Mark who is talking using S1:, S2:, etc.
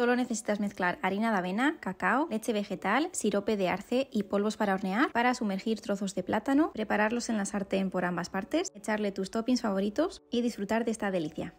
S1: Solo necesitas mezclar harina de avena, cacao, leche vegetal, sirope de arce y polvos para hornear para sumergir trozos de plátano, prepararlos en la sartén por ambas partes, echarle tus toppings favoritos y disfrutar de esta delicia.